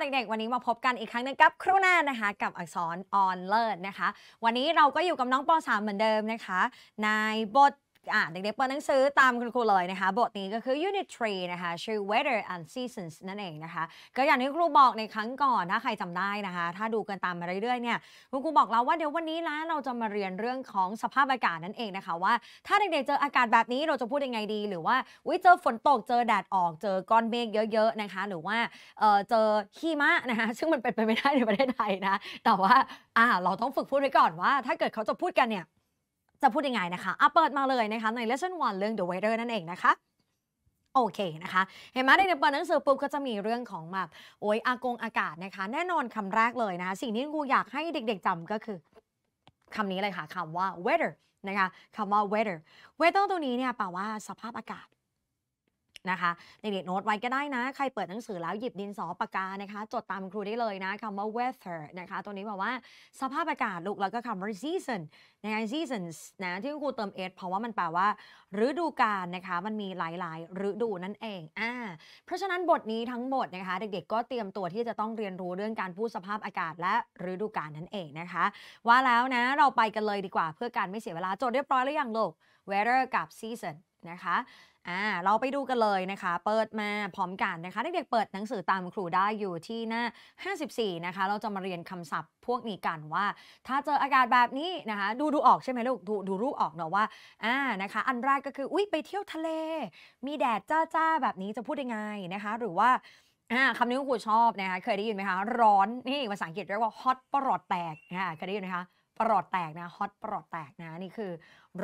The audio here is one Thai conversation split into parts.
เด็กๆ วันนี้มาพบกันอีกครั้งนึงกับครูนานะคะ กับอักษรออนเลิศนะคะ วันนี้เราก็อยู่กับน้องป .3 เหมือนเดิมนะคะในบทเด็กๆ เปิดหนังสือตามคุณครูเลยนะคะ บทนี้ก็คือ Unit 3 นะคะชื่อ Weather and Seasons นั่นเองนะคะ ก็อย่างที่ครูบอกในครั้งก่อนถ้าใครจำได้นะคะถ้าดูกันตามมาเรื่อย ๆ เนี่ย คุณครูบอกเราว่าเดี๋ยววันนี้นะเราจะมาเรียนเรื่องของสภาพอากาศนั่นเองนะคะว่า ถ้าเด็กๆเจออากาศแบบนี้เราจะพูดยังไงดี หรือว่าอุ้ยเจอฝนตกเจอแดดออกเจอก้อนเมฆเยอะๆนะคะหรือว่าเออเจอขี้มะนะคะซึ่งมันเป็นไปไม่ได้ในประเทศไทยนะแต่ว่าอ่าเราต้องฝึกพูดไว้ก่อนว่า ถ้าเกิดเขาจะพูดกันเนี่ยจะพูดยังไงนะคะอ่ะเปิดมาเลยนะคะ ใน lesson one เรื่อง the weather นั่นเองนะคะ โอเคนะคะ เห็นไหมในเปิดหนังสือปุ๊บ ก็จะมีเรื่องของแบบโอ้ย อากงอากาศนะคะ แน่นอนคำแรกเลยนะคะ สิ่งที่กูอยากให้เด็ก ๆจำก็คือคำนี้เลยค่ะคำว่า weather นะคะคำว่า weather weather ตัวนี้เนี่ยแปลว่าสภาพอากาศนะคะเด็กๆโน้ตไว้ก็ได้นะ ใครเปิดหนังสือแล้วหยิบดินสอปากกานะคะจดตามครูได้เลยนะคำว่า weather นะคะตัวนี้บอกว่าสภาพอากาศลูกแล้วก็คำว่า season นะคะ seasons นะที่ครูเติม s เพราะว่ามันแปลว่าฤดูกาลนะคะมันมีหลายๆฤดูนั่นเองอ่าเพราะฉะนั้นบทนี้ทั้งหมดนะคะเด็กๆก็เตรียมตัวที่จะต้องเรียนรู้เรื่องการพูดสภาพอากาศและฤดูกาลนั่นเองนะคะว่าแล้วนะเราไปกันเลยดีกว่าเพื่อการไม่เสียเวลาจดเรียบร้อยหรือยังลูก weather กับ season นะคะอ่าเราไปดูกันเลยนะคะ เปิดมาพร้อมกันนะคะ เด็กๆเปิดหนังสือตามครูได้อยู่ที่หน้า54นะคะเราจะมาเรียนคำศัพท์พวกนี้กันว่า ถ้าเจออากาศแบบนี้นะคะดูดูออกใช่ไหมลูกดูดูรูปออกเนาะว่าอ่านะคะอันแรกก็คืออุ้ยไปเที่ยวทะเล มีแดดจ้าๆแบบนี้จะพูดยังไงนะคะ หรือว่าคำนี้ครูชอบนะคะเคยได้ยินไหมคะ ร้อนนี่ภาษาอังกฤษเรียกว่า hot ปรอดแตกเคยได้ยินไหมคะปลอดแตกนะฮอตปลอดแตกนะนี่คือ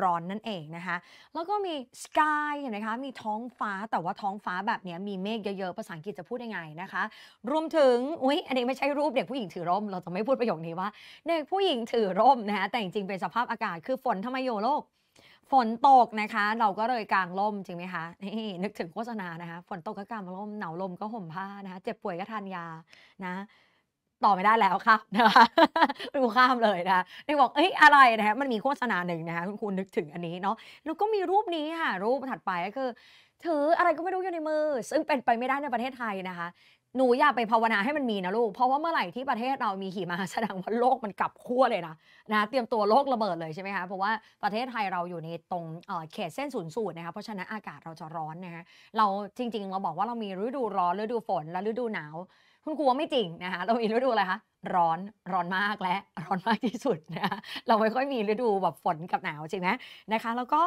ร้อน นั่นเองนะคะ แล้วก็มี sky เห็นไหมคะ มีท้องฟ้าแต่ว่าท้องฟ้าแบบนี้มีเมฆเยอะๆภาษาอังกฤษจะพูดยังไงนะคะรวมถึงอุ้ยอันนี้ไม่ใช่รูปเด็กผู้หญิงถือร่มเราจะไม่พูดประโยคนี้ว่า เด็กผู้หญิงถือร่มนะคะแต่จริงๆ เป็นสภาพอากาศคือฝนทำไมโยโลก ฝนตกนะคะ เราก็เลยกางร่มจริงไหมคะนี่นึกถึงโฆษณานะคะฝนตกก็กางร่มหนาวลมก็ห่มผ้านะคะเจ็บป่วยก็ทานยานะต่อไม่ได้แล้วค่ะนะคะดูข้ามเลยนะคะนี่บอกเอ้ยอะไรนะคะมันมีโฆษณาหนึ่งนะคะคุณคนึกถึงอันนี้เนาะแล้วก็มีรูปนี้ค่ะ รูปถัดไปก็คือ ถืออะไรก็ไม่รู้อยู่ในมือ ซึ่งเป็นไปไม่ได้ในประเทศไทยนะคะหนูอยากไปภาวนาให้มันมีนะลูกเพราะว่าเมื่อไหร่ที่ประเทศเรามีขี่มาแสดงว่าโลกมันกลับขั้วเลยนะนะเตรียมตัวโลกระเบิดเลยใช่ไหมคะเพราะว่าประเทศไทยเราอยู่ในตรงเขตเส้นศูนย์สูตรนะคะเพราะฉะนั้นอากาศเราจะร้อนนะคะเราจริง ๆ เราบอกว่าเรามีฤดูร้อนฤดูฝนและฤดูหนาวคุณครูว่าไม่จริงนะคะ เรามีฤดูอะไรคะร้อนร้อนมากและร้อนมากที่สุดนะคะเราไม่ค่อยมีฤดูแบบฝนกับหนาวจริงไหมนะคะ แล้วก็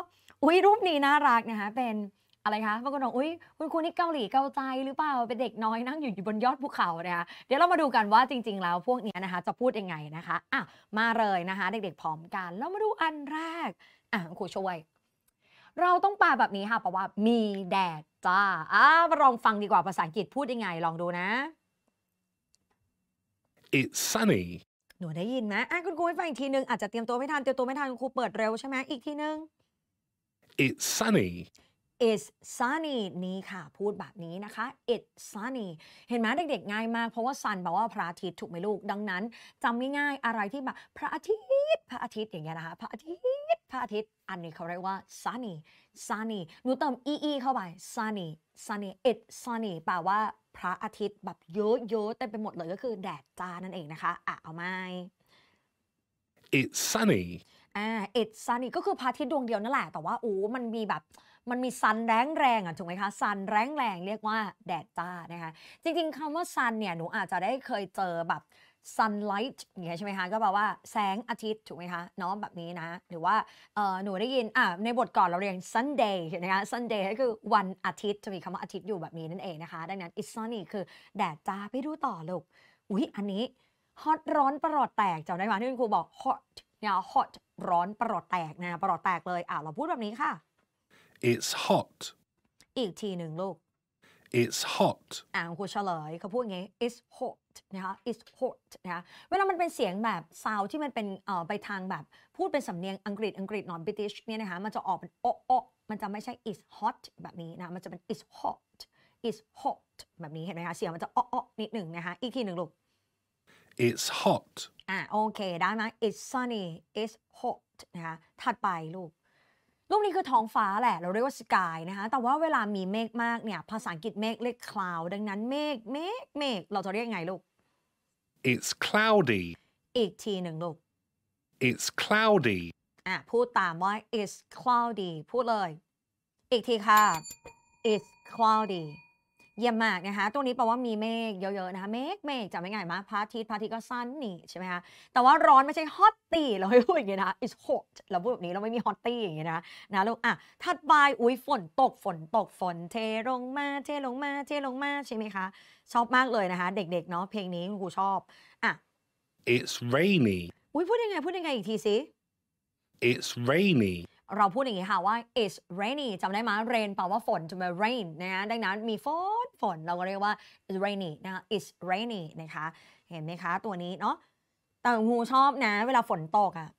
อุ้ยรูปนี้น่ารักนะคะเป็นอะไรคะบางคนบอกอุ้ยคุณครูนี่เกาหลีเกาใจหรือเปล่าเป็นเด็กน้อยนั่งอยู่อยู่บนยอดภูเขานะคะเดี๋ยวเรามาดูกันว่าจริง ๆแล้ว พวกนี้นะคะจะพูดยังไงนะคะอ่ะมาเลยนะคะ เด็กๆพร้อมกันแล้วมาดูอันแรกอ่ะครูช่วย เราต้องปาแบบนี้ค่ะเพราะว่ามีแดดจ้าอ่ะมาลองฟังดีกว่าภาษาอังกฤษพูดยังไงลองดูนะ it's sunny หนูได้ยินไหมอ่ะคุณครูให้ฟังอีกทีนึง อาจจะเตรียมตัวไม่ทัน เตรียมตัวไม่ทัน คุณครูเปิดเร็วใช่ไหมอีกทีนึง it's sunny it's sunny นี่ค่ะ พูดแบบนี้นะคะ it's sunny เห็นไหมเด็กๆ ง่ายมาก เพราะว่า sun แปลว่าพระอาทิตย์ ถูกไหมลูก ดังนั้นจำง่ายๆอะไรที่แบบพระอาทิตย์ พระอาทิตย์ อย่างเงี้ยนะคะ พระอาทิตย์ พระอาทิตย์ อันนี้เขาเรียกว่า sunny sunny หนูเติม ee เข้าไป sunny sunny it's sunny แปลว่าพระอาทิตย์แบบเยอะๆเต็มไปหมดเลยก็คือแดดจ้านั่นเองนะคะอ่ะเอาไม่ It's sunny อ่า It's sunny ก็คือพระอาทิตย์ดวงเดียวนั่นแหละแต่ว่าโอ้ มันมีแบบมันมีซันแรงแรงอ่ะถูกไหมคะซันแรงแรงเรียกว่าแดดจ้านะคะจริงๆคำว่าซันเนี่ยหนูอาจจะได้เคยเจอแบบ sunlight อย่างเงี้ยใช่ไหมคะก็แปลว่าแสงอาทิตย์ถูกไหมคะเนาะแบบนี้นะหรือว่าหนูได้ยินอ่าในบทก่อนเราเรียน Sunday เห็นไหมคะ Sunday ก็คือวันอาทิตย์จะมีคำว่าอาทิตย์อยู่แบบนี้นั่นเองนะคะดังนั้น it's sunny คือแดดจ้าไปดูต่อลูกอุ๊ยอันนี้ฮอตร้อนประหลอดแตกจำได้ไหมที่คุณครูบอก hot เนี่ย hot ร้อนประหลอดแตกนะประหลอดแตกเลยอ่าเราพูดแบบนี้ค่ะ it's hot อีกทีหนึ่งลูก it's hot อ่าคุณครูเฉลยเขาพูดอย่างี้ it's hot นะคะ is hot นะคะเวลา มันเป็นเสียงแบบซาวที่มันเป็นเอ่อไปทางแบบพูดเป็นสำเนียงอังกฤษอังกฤษนอตบริติชเนี่ยนะคะ มันจะออกเป็นโอโอมันจะไม่ใช่ is hot แบบนี้นะมันจะเป็น is hot is hot แบบนี้ เห็นไหมคะ เสียงมันจะอโอนิดหนึ่งนะคะ อีกทีหนึ่งลูก it's hot อ่าโอเคได้ไหม it's sunny it's hot นะคะ ถัดไปลูกรูปนี้คือท้องฟ้าแหละ เราเรียกว่าสกายนะคะ แต่ว่าเวลามีเมฆมากเนี่ยภาษาอังกฤษเมฆเรียกคลาวดังนั้นเมฆเมฆเมฆ เราจะเรียกไงลูก It's cloudy อีกทีหนึ่งลูก It's cloudy อ่ะพูดตามว่า It's cloudy พูดเลย อีกทีค่ะ It's cloudy เยี่ยมมากนะคะตรงนี้แปลว่ามีเมฆเยอะๆนะคะเมฆเมฆจะไม่ง่ายมากพระอาทิตย์พระอาทิตย์ก็สั้นนี่ใช่ไหมคะแต่ว่าร้อนไม่ใช่ฮอตตี้เราไม่พูดอย่างนี้นะ it's hot เราพูดแบบนี้เราไม่มีฮอตตี้อย่างนี้นะนะลูกอ่ะถัดไปอุ้ยฝนตกฝนตกฝนเทลงมาเทลงมาเทลงมาใช่ไหมคะชอบมากเลยนะคะเด็กๆเนาะเพลงนี้ครูชอบอ่ะ it's rainy อุ้ยพูดยังไงพูดยังไงอีกทีสิ it's rainy เราพูดอย่างนี้ค่ะว่า it's rainy จำได้ไหม rain แปลว่าฝนถูกไหม rain นะฮะ ดังนั้นมีฝนฝนเราก็เรียกว่า it's rainy นะ it's rainy นะคะ เห็นไหมคะตัวนี้เนาะแต่งูชอบนะ เวลาฝนตกอะ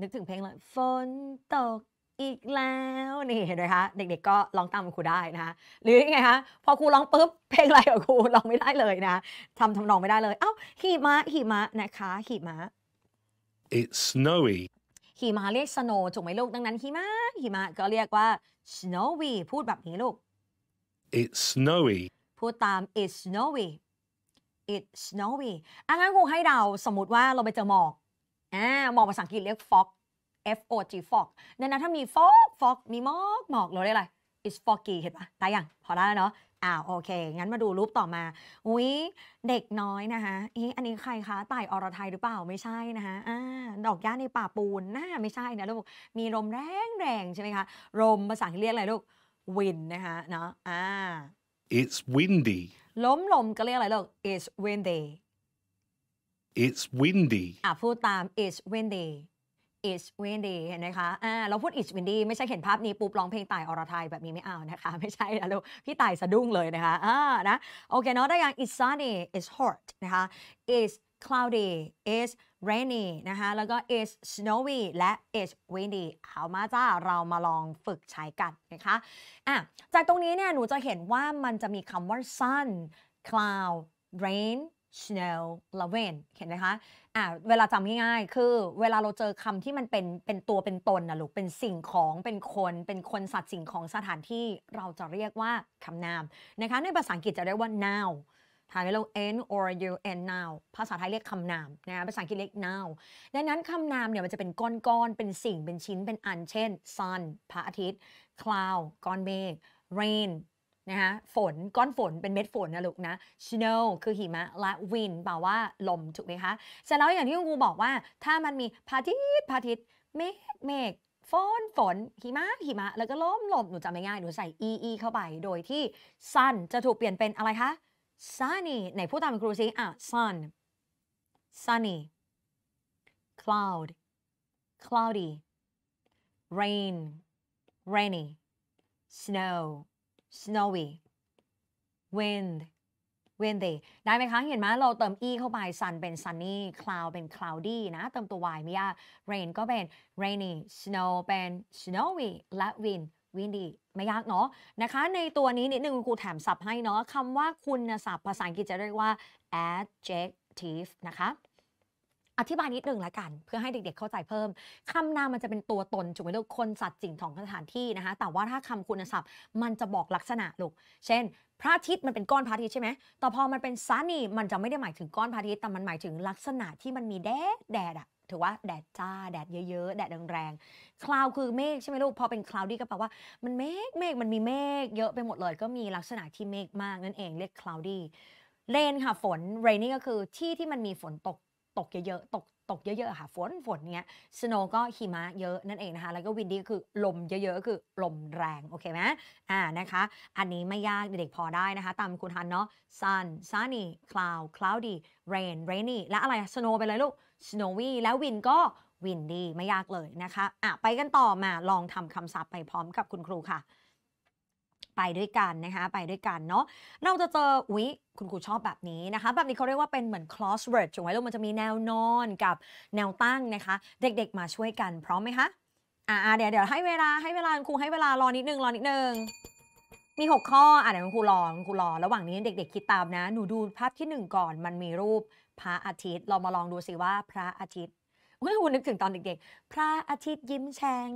นึกถึงเพลงเลยฝนตกอีกแล้วนี่เห็นไหมคะเด็กๆก็ร้องตามครูได้นะคะหรือยังไงคะพอครูร้องปุ๊บเพลงอะไรของครูร้องไม่ได้เลยนะทำทำนองไม่ได้เลยเอ้าหิมะหิมะนะคะหิมะ It's snowy หิมะเรียกสโนถูกไหมลูกดังนั้นหิมะหิมะก็เรียกว่า snowy พูดแบบนี้ลูก it's snowy พูดตาม it's snowy it's snowy อังั้นครูให้เราสมมติว่าเราไปเจอหมอกอ่าหมอกภาษาอังกฤษเรียก fog F O G fog นั่นนะถ้ามี fog fog มีหมอกหมอกเราเรียกอะไร it's foggy เห็นปะได้ยังพอได้แล้วเนาะอ่าโอเคงั้นมาดูรูปต่อมาอุ้ยเด็กน้อยนะคะอีอันนี้ใครคะต่ายอรไทยหรือเปล่าไม่ใช่นะคะอ่าดอกย่าในป่าปูนน่าไม่ใช่นะลูกมีลมแรงแรงใช่ไหมคะลมภาษาอังกฤษเรียกอะไรลูกวินนะคะเนาะอ่า it's windy ล้มลมก็เรียกอะไรลูก it's windy it's windy อ่าพูดตาม it's windy each windy นะคะ อ่า เราพูด each windy ไม่ใช่เห็นภาพนี้ ปุ๊บร้องเพลงต่ายอรไทยแบบนี้ไม่เอานะคะ ไม่ใช่แล้วพี่ต่ายสะดุ้งเลยนะคะ อ่านะโอเคเนาะได้ยัง it's sunny it's hot นะคะ it's cloudy it's rainy นะคะแล้วก็ it's snowy และ it's windy เอามาจ้าเรามาลองฝึกใช้กันนะคะอ่ะจากตรงนี้เนี่ยหนูจะเห็นว่ามันจะมีคำว่า sun cloud rain ชเนลลาเวนเห็นไหมคะ อ่าเวลาจำง่ายๆ คือเวลาเราเจอคำที่มันเป็น เป็นตัวเป็นตนนะลูก เป็นสิ่งของ เป็นคน เป็นคนสัตว์ สิ่งของ สถานที่ เราจะเรียกว่าคำนามนะคะ ในภาษาอังกฤษจะเรียกว่า n o w ถทางนี้เรา n or you and now ภาษาไทยเรียกคำนามนะภาษาอังกฤษเรียก now ดังนั้นคำนามเนี่ยมันจะเป็นก้อนๆเป็นสิ่ง เป็นชิ้น เป็นอัน เช่น sun พระอาทิตย์ cloud ก้อนเมฆ rain นะคะฝนก้อนฝนเป็นเม็ดฝนนะลูกนะ snow คือหิมะ และ wind แปลว่าลมถูกไหมคะเสร็จแล้วอย่างที่คุณครูบอกว่าถ้ามันมีพาทิตพาทิตเมฆเมฆฝน ฝน หิมะ หิมะ แล้วก็ ลมลมหนูจำไม่ง่ายหนูใส่ e e เข้าไป โดยที่ sun จะถูกเปลี่ยนเป็นอะไรคะ sunny ไหนพูดตามครูซิอ่ะ sun sunny cloud cloudy rain rainy snow snowy w i n d w i n d y ได้ไหมคะ เห็นไหมเราเติม e เข้าไป sun เป็น sunny cloud เป็น cloudy นะ เติมตัว y ไม่ยาก rain ก็เป็น rainy snow เป็น snowy และ wind windy ไม่ยากเนาะนะคะ ในตัวนี้นิดนึงคครูแถมศัพท์ให้เนาะคำว่าคุณศัพท์ภาษาอังกฤษจะเรียกว่า adjective นะคะอธิบายนิดหนึ่งละกัน เพื่อให้เด็กๆ เข้าใจเพิ่ม คำนามมันจะเป็นตัวตนจุกไหมลอกคนสัตว์สิ่งของสถานที่นะคะแต่ว่าถ้าคำคุณศัพท์มันจะบอกลักษณะลูก เช่น พระอาทิตย์มันเป็นก้อนพระอาทิตย์ใช่ไหมแต่พอมันเป็นซันี่มันจะไม่ได้หมายถึงก้อนพระอาทิตย์แต่มันหมายถึงลักษณะที่มันมีแดดแดดอะถือว่าแดดจ้าแดดเยอะ ๆ แดดแรงๆคลาวคือเมฆใช่ไหมลูกพอเป็นคลาวดี้ก็แปลว่ามันเมฆเมฆมันมีเมฆเยอะไปหมดเลย ก็มีลักษณะที่เมฆมากนั่นเองเรียกคลาวดี้เรนค่ะฝนเรนนี่ก็คือที่ที่มันมีฝนตกตกเยอะๆตกตกเยอะๆ ค่ะฝนฝนเงี้ย สโนก็หิมะ เยอะนั่นเองนะคะ แล้วก็ วินดี้คือลมเยอะ ๆ คือ ลมแรง โอเคไหม อ่านะคะ อันนี้ไม่ยาก เด็กๆพอได้นะคะ ตามคุณฮันเนาะ sun sunny cloud cloudy rain rainy และอะไรสโนไปเลยลูก snowy แล้ววินก็ วินดี้ไม่ยากเลยนะคะ อ่ะไปกันต่อมาลองทำคำศัพท์ไปพร้อมกับคุณครูค่ะไปด้วยกันนะคะไปด้วยกันเนาะเราจะเจออุ๊ยคุณครูชอบแบบนี้นะคะ แบบนี้เขาเรียกว่าเป็น เหมือน crossword ถูกไว้ลูกมันจะมีแนวนอนกับแนวตั้งนะคะ เด็กๆ มาช่วยกันพร้อมไหมคะอ่าเดี๋ยวเดี๋ยวให้เวลาให้เวลาครูให้เวลารอนิดนึงรอนิดนึงมี 6 ข้ออ่ะเดี๋ยวคครูรอคครูรอระหว่างนี้เด็ก ๆคิดตามนะหนูดูภาพที่ 1 ก่อน มันมีรูปพระอาทิตย์เรามาลองดูสิว่าพระอาทิตย์เมื่อคุณนึกถึงตอนเด็กๆ พระอาทิตย์ยิ้มแฉ่ง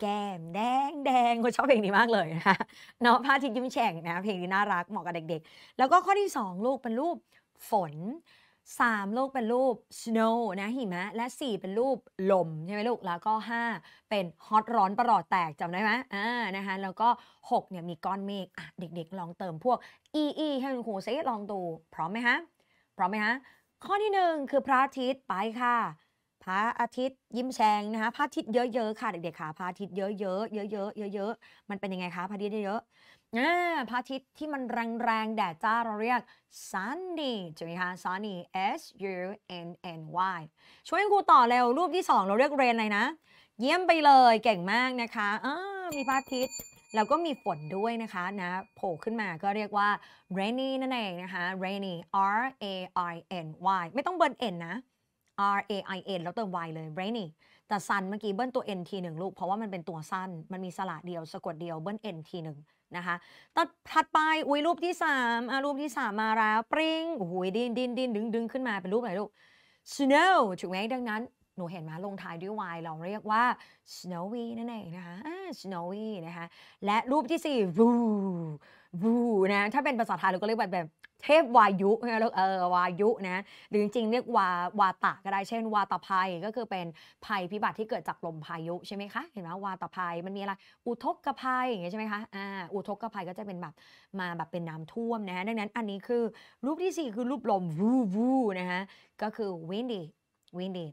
แก้มแดงแดงคนชอบเพลงนี้มากเลยนะคะเนาะพระอาทิตย์ยิ้มแฉ่งนะ เพลงนี้น่ารักเหมาะกับเด็กๆ แล้วก็ข้อที่ 2 ลูกเป็นรูปฝน3ลูกเป็นรูป snow นะหิมะและ 4 เป็นรูปลมใช่ไหมลูก แล้วก็ 5 เป็นฮอตร้อนประหลอดแตกจำได้ไหมอ่านะคะแล้วก็ 6 เนี่ยมีก้อนเมฆเด็กๆลองเติมพวกอีอีให้คุณครูซิลองดูพร้อมไหมฮะพร้อมไหมฮะข้อที่1คือพระอาทิตย์ไปค่ะพระอาทิตย์ยิ้มแฉ่งนะคะพระอาทิตย์เยอะๆ ค่ะเด็กๆค่ะพระอาทิตย์เยอะ ๆเยอะๆเยอะๆ มันเป็นยังไงคะพระอาทิตย์เยอะๆอ่าพระอาทิตย์ที่มันแรงๆ แดดจ้าเราเรียก sunny ใช่ไหมคะ sunny s u n n y ช่วยครูต่อเร็วรูปที่ 2 เราเรียกเรนอะไรนะ เยี่ยมไปเลย เก่งมากนะคะอมีพระอาทิตย์ แล้วก็มีฝนด้วยนะคะนะโผล่ขึ้นมาก็เรียกว่า rainy นั่นเองนะคะ rainy r a i n y ไม่ต้องเบิร์นเอ็นนะ R A I N แล้วเติม y เลย r a i n y แต่ sun เมื่อกี้เบิ้ลตัว n T หนึ่งลูก เพราะว่ามันเป็นตัวสั้น มันมีสระเดียว สะกดเดียวเบิ้ล n T หนึ่งนะคะตัดถัดไป อุ้ยรูปที่ 3อ่ะรูปที่ 3 มาแล้ว ปริง อุ้ยดินดินดินดึงดึงขึ้นมาเป็นรูปอะไรลูก snow ถูกไหมดังนั้นหนูเห็นมาลงท้ายด้วย y เราเรียกว่า snowy นั่นเองนะคะ snowy นะคะ และรูปที่4 v o u v o o u นะ ถ้าเป็นภาษาไทยเราก็เรียกแบบแบบเทพวายุนะเออวายุนะ หรือจริงๆ เรียกวาวาตะก็ได้ เช่น วาตภัยก็คือเป็นภัยพิบัติที่เกิดจากลมพายุ ใช่ไหมคะ เห็นไหมวาตภัยมันมีอะไร อุทกภัยอย่างเงี้ยใช่ไหมคะ อ่า อุทกภัยก็จะเป็นแบบ มาแบบเป็นน้ำท่วมนะดังนั้น อันนี้คือรูปที่4คือรูปลม voo voo นะคะก็คือ windy windy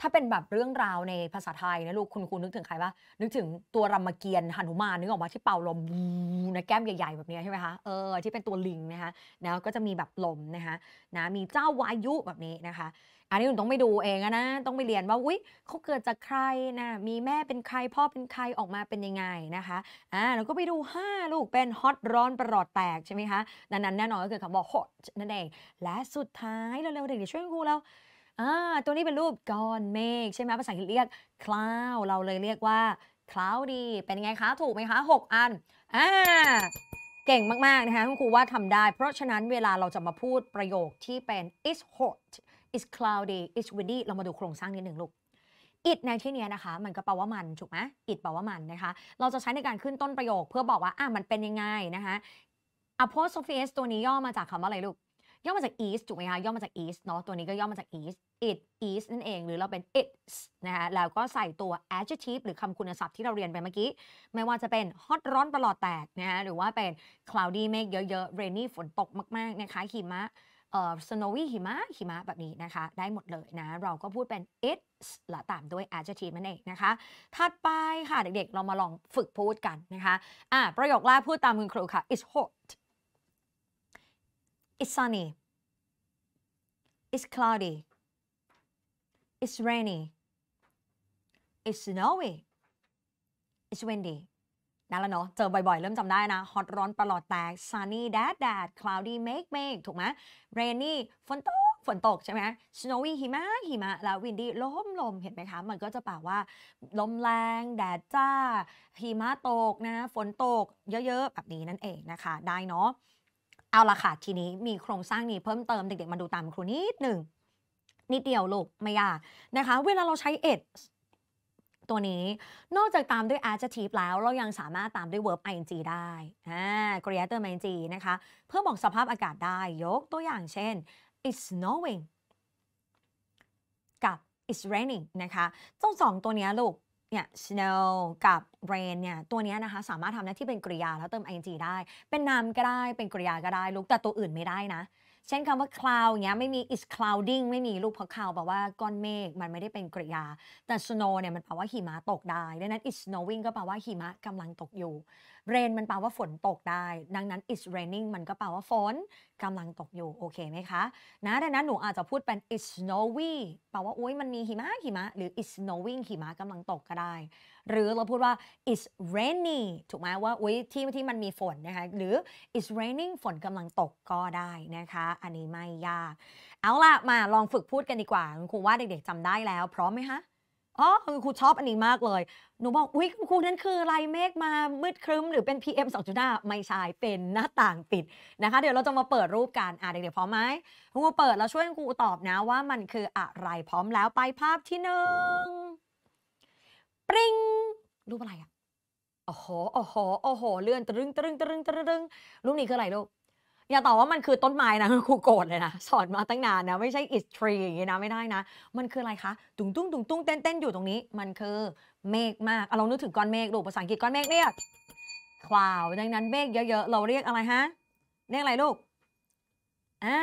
ถ้าเป็นแบบเรื่องราวในภาษาไทยนะลูกคุณครูนึกถึงใครปะนึกถึงตัวรามเกียรติ์หนุมานนึกออกมาที่เป่าลมบูนะแก้มใหญ่ๆแบบนี้ใช่ไหมคะเออที่เป็นตัวลิงนะคะแล้วก็จะมีแบบลมนะคะนะมีเจ้าวายุแบบนี้นะคะ อันนี้หนูต้องไปดูเองนะต้องไปเรียนว่าอุ้ยเขาเกิดจากใครนะมีแม่เป็นใคร พ่อเป็นใครออกมาเป็นยังไงนะคะอ่าแล้วก็ไปดู 5 ลูกเป็นฮอตร้อนประหลอดแตกใช่ไหมคะดังนั้นแน่นอนก็คือคำว่าฮอตนั่นเองและสุดท้ายเร็วๆเด็กๆช่วยครูแล้วอ่าตัวนี้เป็นรูปก้อนเมฆใช่ไหมภาษาอังกฤษเรียก cloud เราเลยเรียกว่า cloudy เป็นไงคะถูกไหมคะ 6 อันอ่าเก่งมากๆนะคะ คุณครูว่าทำได้ เพราะฉะนั้นเวลาเราจะมาพูดประโยคที่เป็น it's hot it's cloudy it's windy เรามาดูโครงสร้างนิดหนึ่งลูก it ในที่นี้นะคะ มันก็แปลว่ามันถูกไหม it แปลว่ามัน นะคะ เราจะใช้ในการขึ้นต้นประโยคเพื่อบอกว่าอ่ามันเป็นยังไงนะคะ apostrophe s ตัวนี้ย่อมาจากคำว่าอะไรลูกย่อมาจาก east ถูกไหมคะย่อมาจาก east เนาะ ตัวนี้ก็ย่อมาจาก east it is นั่นเอง หรือเราเป็น it's นะคะแล้วก็ใส่ตัว adjective หรือคำคุณศัพท์ที่เราเรียนไปเมื่อกี้ ไม่ว่าจะเป็น hot ร้อนตลอดแตก นะคะ หรือว่าเป็น cloudy เมฆเยอะๆ rainy ฝนตกมาก ๆ นะคะหิมะเอ่อ snowy หิมะหิมะแบบนี้นะคะ ได้หมดเลยนะ เราก็พูดเป็น it's และตามด้วย adjective นั่นเองนะคะถัดไปค่ะเด็กๆ เรามาลองฝึกพูดกันนะคะอ่ะประโยคแรกพูดตามคุณครูค่ะ it's hot It's sunny. It's cloudy. It's rainy. It's snowy. It's windy. นั่นแล้วเนาะ เจอบ่อยๆ เริ่มจำได้นะ ฮอตร้อนประหลอดแตก sunny แดดแดด cloudy เมฆเมฆถูกไหม rainy ฝนตก ฝนตกใช่ไหม snowy หิมะหิมะแล้ว windy ลมลมเห็นไหมคะ มันก็จะแปลว่า ลมแรง แดดจ้าหิมะตกนะฝนตก เยอะๆ แบบนี้นั่นเองนะคะ ได้เนาะเอาละค่ะทีนี้มีโครงสร้างนี้เพิ่มเติมเด็กๆมาดูตามครูนิดหนึ่งนิดเดียวลูกไม่ยากนะคะเวลาเราใช้็ดตัวนี้นอกจากตามด้วย adjective แล้วเรายังสามารถตามด้วย verb ing ได้อ่า g r e a t o r ing นะคะเพื่อบอกสภาพอากาศได้ยกตัวอย่างเช่น it's snowing กับ it's raining นะคะเจ้าสองตัวนี้ลูกเนี่ย snow กับ rain เนี่ยตัวนี้นะคะสามารถทำหน้าที่เป็นกริยาแล้วเติม ing ได้ เป็นนามก็ได้เป็นกริยาก็ได้ลูกแต่ตัวอื่นไม่ได้นะ เช่นคำว่า cloud เนี้ยไม่มี is clouding ไม่มีลูกเพราะ cloud แปลว่าก้อนเมฆมันไม่ได้เป็นกริยา แต่ snow เนี่ยมันแปลว่าหิมะตกได้ดังนั้น is snowing ก็แปลว่าหิมะกำลังตกอยู่เรนมันแปลว่าฝนตกได้ ดังนั้น it's raining มันก็แปลว่าฝนกำลังตกอยู่โอเคไหมคะนะดังนั้นหนูอาจจะพูดเป็น it's snowy แปลว่าโอ้ยมันมีหิมะหิมะหรือ it's snowing หิมะกำลังตกก็ได้ หรือเราพูดว่า it's rainy ถูกไหมว่าโอ้ยที่ที่มันมีฝนนะคะหรือ it's raining ฝนกำลังตกก็ได้นะคะอันนี้ไม่ยากเอาล่ะมาลองฝึกพูดกันดีกว่าคุณครูว่าเด็กๆจำได้แล้วพร้อมไหมคะอ๋อคือครูชอบอันนี้มากเลย หนูบอกอุ้ยครูนั้นคืออะไร เมฆมามืดครึ้ม หรือเป็น PM 2.5ไม่ใช่เป็นหน้าต่างปิดนะคะเดี๋ยวเราจะมาเปิดรูปกันอ่ะเด็กๆพร้อมไหมครูเปิดแล้วช่วยครูตอบนะว่ามันคืออะไรพร้อมแล้วไปภาพที่หนึ่งปริงรูปอะไรอ่ะโอ้โหโอ้โหโอ้โห เลื่อนตรึงตรึงตรึงตรึงรูปนี้คืออะไรลูกอย่าตอบว่ามันคือต้นไม้นะครูโกรธเลยนะ สอนมาตั้งนานนะไม่ใช่ is tree อย่างนี้นะไม่ได้นะ มันคืออะไรคะ ตุ้งตุ้งตุ้งตุ้งเต้นเต้นอยู่ตรงนี้ มันคือเมฆมากเรานึกถึงก้อนเมฆดูภาษาอังกฤษก้อนเมฆเรียก cloud ดังนั้นเมฆเยอะๆ เราเรียกอะไรฮะ เรียกอะไรลูกอ่า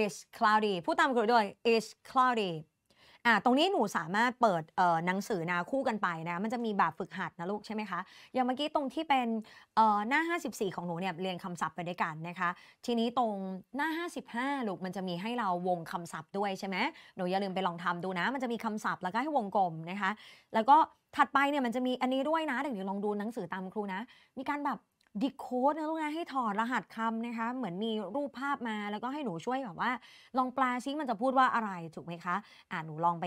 is cloudy พูดตามกันด้วย is cloudy อ่าตรงนี้หนูสามารถเปิดเอ่อหนังสือนาคู่กันไปนะมันจะมีแบบฝึกหัดนะลูกใช่ไหมคะอย่างเมื่อกี้ตรงที่เป็นเอ่อหน้า 54 ของหนูเนี่ยเรียนคำศัพท์ไปด้วยกันนะคะทีนี้ตรงหน้า 55 ลูกมันจะมีให้เราวงคำศัพท์ด้วยใช่ไหมหนูอย่าลืมไปลองทำดูนะมันจะมีคำศัพท์แล้วก็ให้วงกลมนะคะแล้วก็ถัดไปเนี่ยมันจะมีอันนี้ด้วยนะเดี๋ยวลองดูหนังสือตามครูนะ มีการแบบดีโค้ดนะลูกนะให้ถอดรหัสคำนะคะ เหมือนมีรูปภาพมาแล้วก็ให้หนูช่วยแบบว่า ลองปลาซิมันจะพูดว่าอะไรถูกไหมคะ อ่าหนูลองไป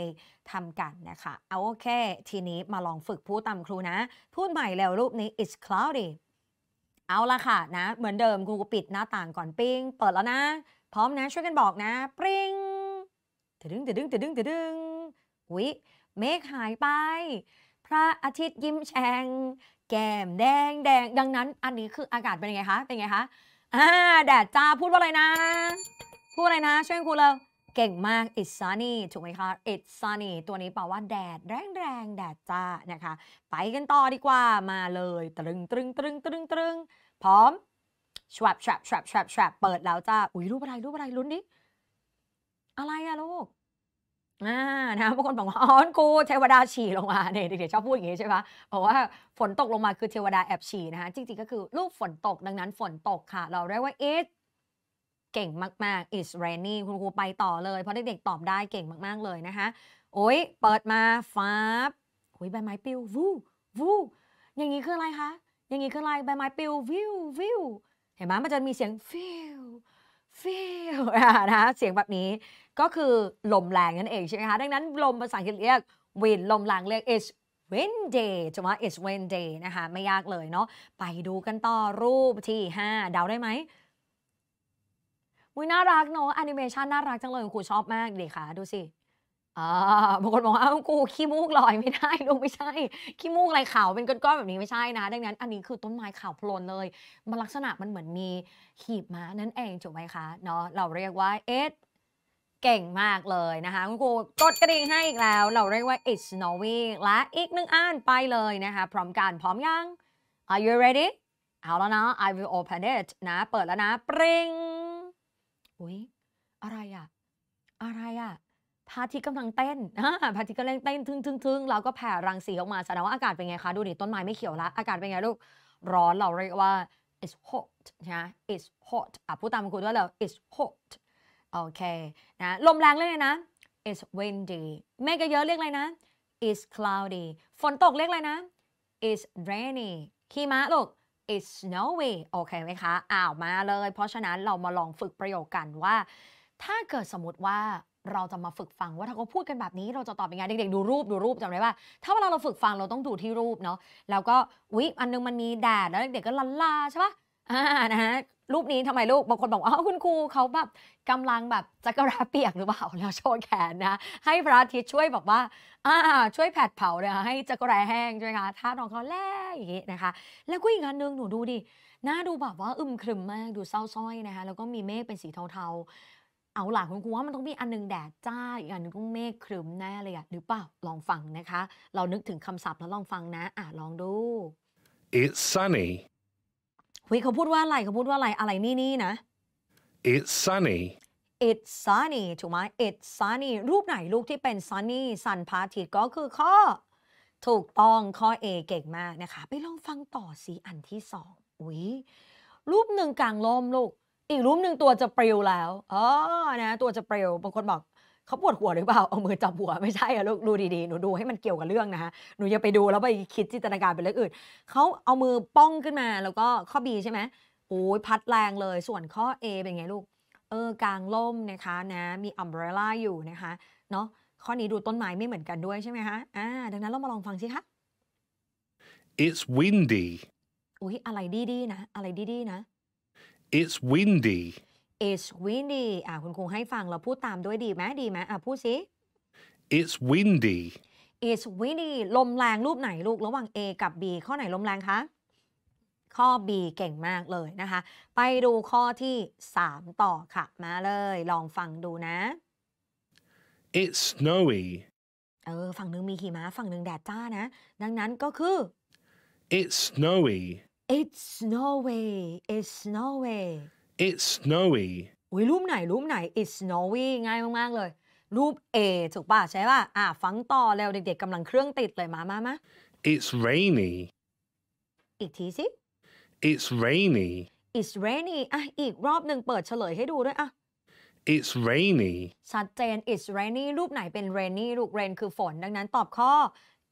ทำกันนะคะเอาโอเค ทีนี้มาลองฝึกพูดตามครูนะ พูดใหม่แล้วรูปนี้ it's cloudy เอาละค่ะนะ เหมือนเดิมครูปิดหน้าต่างก่อนปิ้งเปิดแล้วนะ พร้อมนะช่วยกันบอกนะ ปริ้งตอดึงตอดึงตอดึงตอดึงอุ้ยเมฆหายไปพระอาทิตย์ยิ้มแฉ่งแก้มแดงแดงดังนั้นอันนี้คืออากาศเป็นยังไงคะเป็นไงคะอ่าแดดจ้าพูดว่าอะไรนะ พูดอะไรนะ ช่วยครูเราเก่งมาก it's sunny ถูกไหมคะ it's sunny ตัวนี้แปลว่าแดดแรงแรงแดดจ้านะคะ ไปกันต่อดีกว่ามาเลย ตรึงตรึงตรึงตรึงตรึงพร้อมแฉบแฉบแฉบแฉบแฉบเปิดแล้วจ้าอุ้ยรูปอะไรรูปอะไรลุ้นดิอะไรอะลูกอ่านะบางคนบอกว่าอ๋อครูเทวดาฉี่ลงมาเนี่ยเด็กๆชอบพูดอย่างนี้ใช่ปะบอกว่า ฝนตกลงมาคือเทวดาแอบฉี่นะคะ จริงๆก็คือลูกฝนตกดังนั้นฝนตกค่ะ เราเรียกว่า it เก่งมากๆ it's rainy คุณครูไปต่อเลย เพราะเด็กๆตอบได้เก่งมากๆเลยนะคะ โอ้ย เปิดมา ฟ้าโอ้ยใบไม้ปลิว วูวู อย่างนี้คืออะไรคะ อย่างนี้คืออะไร ใบไม้ปลิว วิววิวเห็นไหมมันจะมีเสียงฟิวฟิวนะคะเสียงแบบนี้ก็คือ ลมแรงนั่นเองใช่ไหมคะ ดังนั้น ลมภาษาอังกฤษเรียก wind ลมแรงเรียก is w i n d y จะว่า is w i n d y นะคะไม่ยากเลยเนาะไปดูกันต่อรูปที่5เดาได้ไหมมุ้ยน่ารักเนาะแอนิเมชันน่ารักจังเลยครูชอบมากเด็กค่ะดูสิบางคนบอกว่าคุณูขี้มูกลอยไม่ได้ลูกไม่ใช่ขี้มูกอะไรขาวเป็นก้อนๆแบบนี้ไม่ใช่นะ ดังนั้นอันนี้คือต้นไม้ขาวโพลนเลยมันลักษณะมันเหมือนมีขีบม้านั่นเองถูกไหมคะเนาะเราเรียกว่า it เก่งมากเลยนะคะ คุณครูกดกระดิ่งให้อีกแล้ว เราเรียกว่า it's s n o w y และอีกหนึ่งอันไปเลยนะคะ พร้อมกันพร้อมยัง Are you ready เอาแล้วนะ I will open it นะเปิดแล้วนะปริงอุ้ยอะไรอะอะไรอะพาทิกำลังเต้น พาทิกำลังเต้นทึ่งทึ่งทึ่งแล้วก็แผ่รังสีออกมาแสดงว่าอากาศเป็นไงคะ ดูดิ ต้นไม้ไม่เขียวละอากาศเป็นไงลูกร้อนเราเรียกว่า it's hot นะ it's hot อ่ะพูดตามคุณด้วยเรา it's hot โอเคนะลมแรงเลยนะ it's windy เมฆเยอะเรียกอะไรนะ it's cloudy ฝนตกเรียกอะไรนะ it's rainy ขี้ม้าลูก it's snowy โอเคไหมคะอ้าวมาเลย เพราะฉะนั้นเรามาลองฝึกประโยคกันว่า ถ้าเกิดสมมติว่าเราจะมาฝึกฟังว่าถ้าเขาพูดกันแบบนี้เราจะตอบยังไงเด็กๆ ดูรูปดูรูปจำได้ป่าถ้าเวลาเราฝึกฟังเราต้องดูที่รูปเนาะแล้วก็อุ๊ยอันนึงมันมีแดดแล้วเด็กๆก็ลันลาใช่ป่ะอ่านะฮะรูปนี้ทำไมลูกบางคนบอกว่าคุณครูเขาแบบกำลังแบบจักระเปียกหรือเปล่าแล้วโชว์แขนนะ ให้พระอาทิตย์ช่วยแบบว่า อ่าช่วยแผดเผาเลยค่ะให้จักระแห้งใช่ไหมคะท่าน้องเขาแล่อย่างนี้นะคะแล้วก็อีกงานหนึ่งหนูดูดิหน้าดูแบบว่าอึมครึมมากดูเศร้าส้อยนะคะแล้วก็มีเมฆเป็นสีเทาๆ เอาหล่ะคุณครูว่ามันต้องมีอันนึงแดดจ้าอีกอันนึงก้องเมฆครึมแน่เลยอะหรือเปล่าลองฟังนะคะเรานึกถึงคำศัพท์แล้วลองฟังนะอ่ะลองดู It's sunny เฮ้ยเขาพูดว่าอะไรเขาพูดว่าอะไรอะไรนี่นี่นะ It's sunny It's sunny ถูกไหม It's sunny รูปไหนลูกที่เป็น sunny สันพาทิตก็คือข้อ ถูกต้องข้อ A เก่งมากนะคะไปลองฟังต่อสีอันที่สองอุ้ยรูปหนึ่งกลางลมลูก อีกรูปหนึ่งตัวจะเปลยวแล้วอ๋อนะตัวจะเปลยวบางคนบอกเขาปวดหัวหรือเปล่า เอามือจับหัวไม่ใช่อะลูกดูดีๆ หนูดูให้มันเกี่ยวกับเรื่องนะคะหนูอย่าไปดูแล้วไปคิดจินตนาการเป็นเรื่องอื่นเขาเอามือป้องขึ้นมาแล้วก็ข้อ B ใช่ไหมโอ้ยพัดแรงเลย ส่วนข้อ A เป็นไงลูก เออกลางล่มนะคะนะ มีอัมเบรล่าอยู่นะคะ เนาะข้อนี้ดูต้นไม้ไม่เหมือนกันด้วยใช่ไหมคะอ่า ดังนั้นเรามาลองฟังสิคะ It's windy อุ้ย อะไรดีๆ นะ อะไรดีๆ นะ It's windy It's windy อ่ะคุณครูให้ฟังเราพูดตามด้วยดีไหมดีไหมอ่ะพูดสิ It's windy It's windy ลมแรงรูปไหนลูกระหว่าง A กับ B ข้อไหนลมแรงคะข้อ B เก่งมากเลยนะคะไปดูข้อที่ 3 ต่อค่ะมาเลยลองฟังดูนะ It's snowy เออฝั่งหนึ่งมีหิมะฝั่งหนึ่งแดดจ้านะดังนั้นก็คือ It's snowy It's snowy It's snowy it's snowy อุ้ยรูปไหนรูปไหน it's snowy ง่ายมากๆเลย รูป A ถูกป่ะใช่ป่ะ อ่าฟังต่อแล้วเด็กๆกำลังเครื่องติดเลยมามามา it's rainy อีกทีสิ it's rainy it's rainy อ่ะอีกรอบหนึ่งเปิดเฉลยให้ดูด้วย อ่ะ it's rainy ชัดเจน it's rainy รูปไหนเป็น rainy ลูก rain คือฝน ดังนั้นตอบข้อ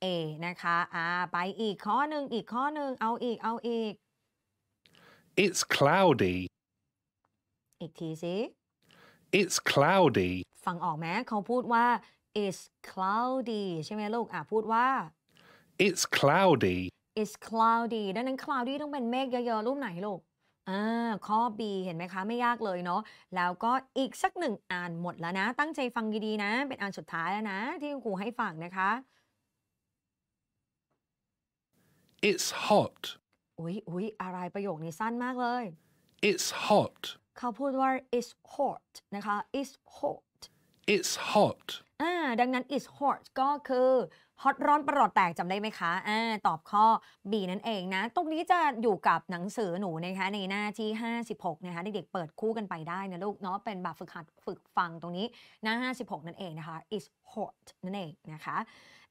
A นะคะ อ่าไปอีกข้อหนึ่งอีกข้อหนึ่งเอาอีกเอาอีก it's cloudy อีกทีสิ It's cloudy ฟังออกไหมเขาพูดว่า It's cloudy ใช่ไหมลูกอ่ะพูดว่า It's cloudy It's cloudy ดังนั้น cloudy ต้องเป็นเมฆเยอะๆรูปไหนลูกอ่า ข้อ B เห็นไหมคะไม่ยากเลยเนาะ แล้วก็อีกสักหนึ่งอ่านหมดแล้วนะ ตั้งใจฟังดีๆนะ เป็นอ่านสุดท้ายแล้วนะ ที่ครูให้ฟังนะคะ It's hot อุ๊ยอุ๊ยอะไรประโยคนี้สั้นมากเลย It's hot เขาพูดว่า it's hot นะคะ it's hot it's hot อ่า ดังนั้น it's hot ก็คือฮอตร้อนประหลอดแตกจำได้ไหมคะอ่าตอบข้อ B นั่นเองนะ ตรงนี้จะอยู่กับหนังสือหนูนะคะในหน้าที่ 56 นะคะเด็กๆ เปิดคู่กันไปได้นะลูกเนาะ เป็นแบบฝึกหัดฝึกฟังตรงนี้หน้า 56 นั่นเองนะคะ is hot นั่นเองนะคะ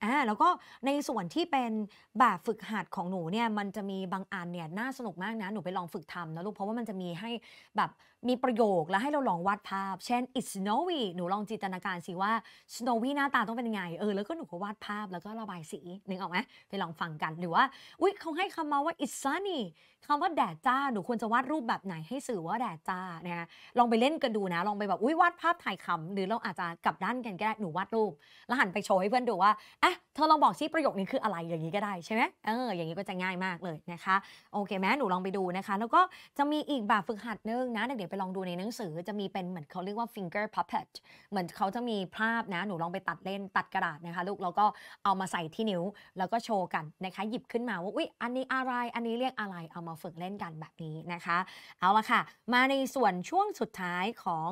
อ่าแล้วก็ในส่วนที่เป็นแบบฝึกหัดของหนูเนี่ยมันจะมีบางอันเนี่ยน่าสนุกมากนะ หนูไปลองฝึกทำนะลูก เพราะว่ามันจะมีให้แบบมีประโยคแล้วให้เราลองวาดภาพ เช่น it's snowy หนูลองจินตนาการสิว่า snowy หน้าตาต้องเป็นยังไงเออแล้วก็หนูก็วาดภาพแล้วก็ระบายสีนึกออกไหมไปลองฟังกันหรือว่าอุ้ยเขาให้คำมาว่า it's sunny คำว่าแดดจ้าหนูควรจะวาดรูปแบบไหนให้สื่อว่าแดดจ้านะลองไปเล่นกันดูนะลองไปแบบอุ้ยวาดภาพถ่ายคำหรือเราอาจจะกลับด้านกันก็ได้หนูวาดรูป แล้วหันไปโชว์ให้เพื่อนดูว่าอ่ะเธอลองบอกชี้ประโยคนี้คืออะไรอย่างนี้ก็ได้ใช่ไหมเอออย่างนี้ก็จะง่ายมากเลยนะคะ โอเคแม่หนูลองไปดูนะคะ แล้วก็จะมีอีกแบบฝึกหัดนึงนะ เดี๋ยวไปลองดูในหนังสือจะมีเป็นเหมือนเขาเรียกว่า finger puppet เหมือนเขาจะมีภาพนะหนูลองไปตัดเล่นตัดกระดาษนะคะ ลูกแล้วก็เอามาใส่ที่นิ้วแล้วก็โชว์กันนะคะ หยิบขึ้นมาว่าอุ๊ยอันนี้อะไรอันนี้เรียกอะไรเอามาฝึกเล่นกันแบบนี้นะคะ เอาละค่ะ มาในส่วนช่วงสุดท้ายของ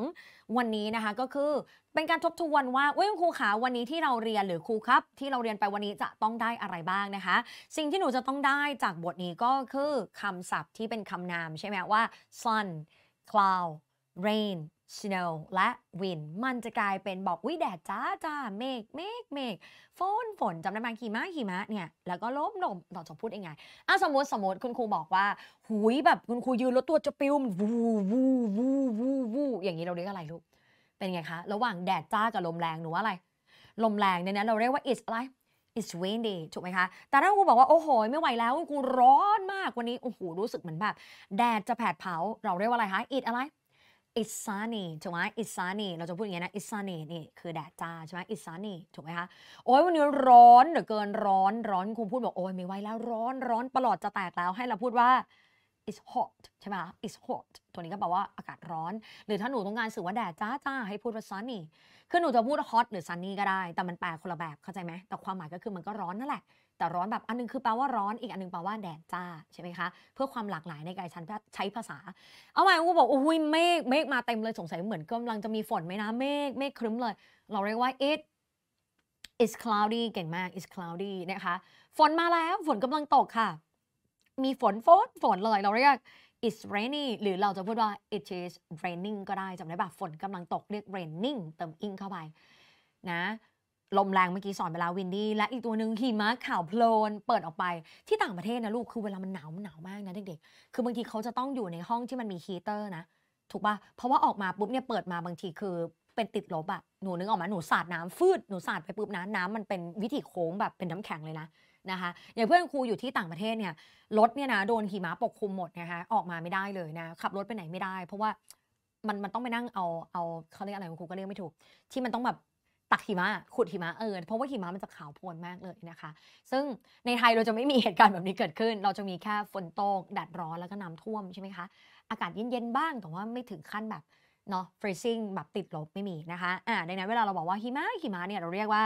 วันนี้นะคะก็คือเป็นการทบทวนว่าเว้ยครูขาวันนี้ที่เราเรียนหรือครูครับที่เราเรียนไปวันนี้จะต้องได้อะไรบ้างนะคะ สิ่งที่หนูจะต้องได้จากบทนี้ก็คือคำศัพท์ที่เป็นคำนามใช่ไหมว่า sun cloud rain snow และ wind มันจะกลายเป็นบอกวิแดดจ้าจ้า เมฆเมฆเมฆฝนฝนจำได้ไหมขีมะาขีมะาเนี่ย แล้วก็ลมลมต่อจบพูดยังไง อ่ะ สมมติ สมมติ คุณครูบอกว่า หุยแบบคุณครูยืนรถตัวจะปิวมวูวูวูวูวูอย่างนี้เราเรียกอะไรลูก เป็นไงคะ ระหว่างแดด จ้ากับ ลมแรงหนูว่าอะไร ลมแรงเนี่ยนะเราเรียกว่า it's อะไร it's windy ถูกไหมคะแต่ถ้ากูบอกว่าโอ้โหไม่ไหวแล้วกูร้อนมากวันนี้โอ้โหรู้สึกเหมือนแบบ แดดจะแผดเผาเราเรียกว่าอะไรคะ it อะไรอิสานีถูกไหมอิสานีเราจะพูดอย่างนี้นะอิสานีนี่คือแดดจ้าใช่ไหมอิสานีถูกไหมคะโอ้ยวันนี้ร้อนเหลือเกินร้อนร้อนคุณพูดบอกโอ้ยไม่ไหวแล้ว ร้อนร้อนปลอดจะแตกแล้วให้เราพูดว่า is hot ใช่ไหม i t s hot ตัวนี้ก็แปลว่าอากาศร้อน หรือถ้าหนูต้องการสื่อว่าแดดจ้าจ้าให้พูดว่า sunny คือหนูจะพูด hot หรือ sunny ก็ได้แต่มันแปลคนละแบบเข้าใจไหมแต่ความหมายก็คือมันก็ร้อนนั่นแหละแต่ร้อนแบบอันนึงคือแปลว่าร้อนอีกอันนึงแปลว่าแดดจ้าใช่ไหมคะเพื่อความหลากหลายในการใช้ภาษา เอาใหม่กูบอกโอ้ยเมฆเมฆมาเต็มเลยสงสัยเหมือนกำลังจะมีฝนไหมนะ เมฆเมฆครึ้มเลย เราเรียกว่า it is cloudy เก่งมาก is cloudy นะคะฝนมาแล้วฝนกำลังตกค่ะ มีฝนฝน ฝนเลยเราเรียก it's rainy หรือเราจะพูดว่า it is raining ก็ได้จำได้ป่ะฝนกำลังตกเรียก raining เติม ing เข้าไปนะลมแรงเมื่อกี้สอนเวลาวินดี้และอีกตัวหนึ่งหิมะขาวโพลน เปิดออกไปที่ต่างประเทศนะ ลูกคือเวลามันหนาวมันหนาวมากนะเด็กๆ คือบางทีเขาจะต้องอยู่ในห้องที่มันมีฮีเตอร์นะถูกปะ่ะเพราะว่าออกมาปุ๊บเนี่ยเปิดมาบางทีคือเป็นติดลบอะหนูนึกออกมาหนูสาดน้ำฟืดหนูสาดไปปุ๊บนะน้ำมันเป็นวิถีโค้งแบบเป็นน้ำแข็งเลยนะนะคะอย่างเพื่อนครูอยู่ที่ต่างประเทศเนี่ย รถเนี่ยนะโดนหิมะปกคลุมหมดนะคะออกมาไม่ได้เลยนะขับรถไปไหนไม่ได้ เพราะว่ามันมันต้องไปนั่งเอาเอาเขาเรียกอะไรครูก็เรียกไม่ถูก ที่มันต้องแบบตักหิมะ ขุดหิมะเออ เพราะว่าหิมะมันจะขาวโพลนมากเลยนะคะ ซึ่งในไทยเราจะไม่มีเหตุการณ์แบบนี้เกิดขึ้น เราจะมีแค่ฝนตกแดดร้อนแล้วก็น้ำท่วมใช่ไหมคะ อากาศเย็นๆบ้างแต่ว่าไม่ถึงขั้นแบบเนาะ freezing แบบติดลบไม่มีนะคะ อ่าดังนั้นเวลาเราบอกว่าหิมะหิมะเนี่ยเราเรียกว่า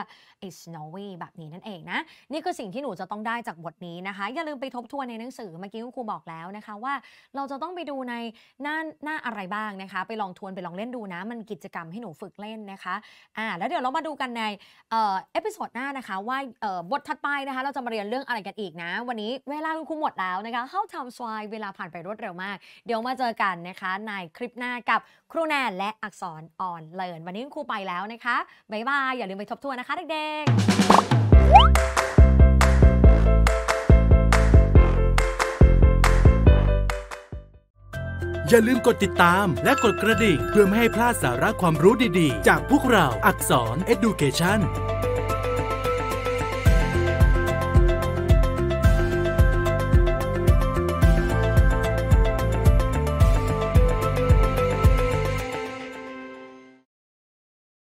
it's snowy แบบนี้นั่นเองนะ นี่คือสิ่งที่หนูจะต้องได้จากบทนี้นะคะ อย่าลืมไปทบทวนในหนังสือ เมื่อกี้คุณครูบอกแล้วนะคะว่าเราจะต้องไปดูในหน้าหน้าอะไรบ้างนะคะไปลองทวนไปลองเล่นดูนะ มันกิจกรรมให้หนูฝึกเล่นนะคะ อ่าแล้วเดี๋ยวเรามาดูกันใน เอ่อเอพิโซดหน้านะคะว่าเอ่อบทถัดไปนะคะ เราจะมาเรียนเรื่องอะไรกันอีกนะวันนี้เวลาคุณครูหมดแล้วนะคะเข้าทำสวายเวลาผ่านไปรวดเร็วมาก เดี๋ยวมาเจอกันนะคะ ในคลิปหน้ากับครูนนและอักษร อ่อน เลิร์นวันนี้คครูไปแล้วนะคะ บ๊ายบาย อย่าลืมไปทบทวนนะคะเด็กๆอย่าลืมกดติดตามและกดกระดิ่งเพื่อไม่ให้พลาดสาระความรู้ดีๆ จากพวกเราอักษร Education